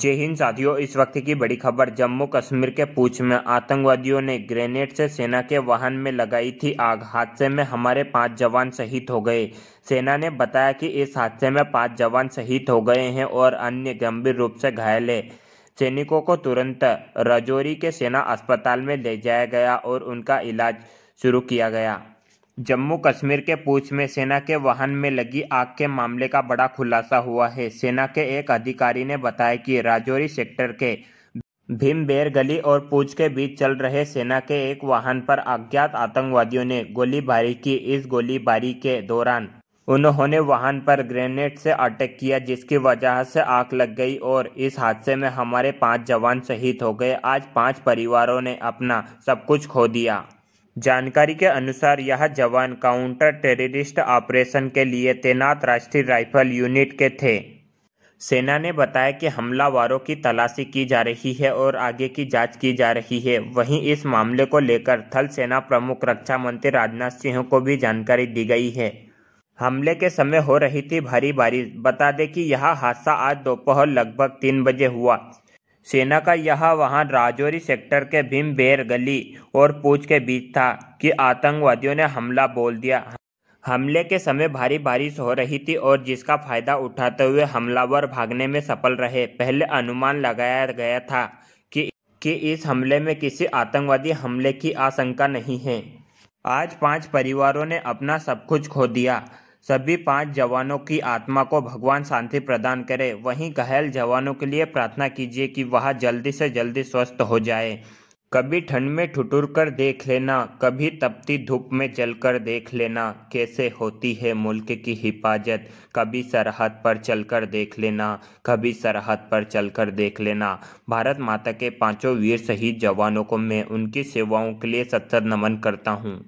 जय हिंद साथियों इस वक्त की बड़ी खबर जम्मू कश्मीर के पूछ में आतंकवादियों ने ग्रेनेड से सेना के वाहन में लगाई थी आग हादसे में हमारे पांच जवान शहीद हो गए सेना ने बताया कि इस हादसे में पांच जवान शहीद हो गए हैं और अन्य गंभीर रूप से घायल है सैनिकों को तुरंत राजौरी के सेना अस्पताल में ले जाया गया और उनका इलाज शुरू किया गया जम्मू कश्मीर के पूछ में सेना के वाहन में लगी आग के मामले का बड़ा खुलासा हुआ है सेना के एक अधिकारी ने बताया कि राजौरी सेक्टर के भीमबेर गली और पूछ के बीच चल रहे सेना के एक वाहन पर अज्ञात आतंकवादियों ने गोलीबारी की इस गोलीबारी के दौरान उन्होंने वाहन पर ग्रेनेड से अटैक किया जिसकी वजह से आग लग गई और इस हादसे में हमारे पांच जवान शहीद हो गए आज पांच परिवारों ने अपना सब कुछ खो दिया जानकारी के अनुसार यह जवान काउंटर टेररिस्ट ऑपरेशन के लिए तैनात राष्ट्रीय राइफल यूनिट के थे सेना ने बताया कि हमलावरों की तलाशी की जा रही है और आगे की जांच की जा रही है वहीं इस मामले को लेकर थल सेना प्रमुख रक्षा मंत्री राजनाथ सिंह को भी जानकारी दी गई है हमले के समय हो रही थी भारी बारिश बता दें कि यह हादसा आज दोपहर लगभग तीन बजे हुआ सेना का यह वाहन राजौरी सेक्टर के भीम बेर गली और पूछ के बीच था कि आतंकवादियों ने हमला बोल दिया हमले के समय भारी बारिश हो रही थी और जिसका फायदा उठाते हुए हमलावर भागने में सफल रहे पहले अनुमान लगाया गया था कि कि इस हमले में किसी आतंकवादी हमले की आशंका नहीं है आज पांच परिवारों ने अपना सब कुछ खो दिया सभी पांच जवानों की आत्मा को भगवान शांति प्रदान करे वहीं घायल जवानों के लिए प्रार्थना कीजिए कि वह जल्दी से जल्दी स्वस्थ हो जाए कभी ठंड में ठुठुर कर देख लेना कभी तपती धूप में चलकर देख लेना कैसे होती है मुल्क की हिफाजत कभी सरहद पर चलकर देख लेना कभी सरहद पर चलकर देख लेना भारत माता के पांचों वीर शहीद जवानों को मैं उनकी सेवाओं के लिए सत्सद नमन करता हूँ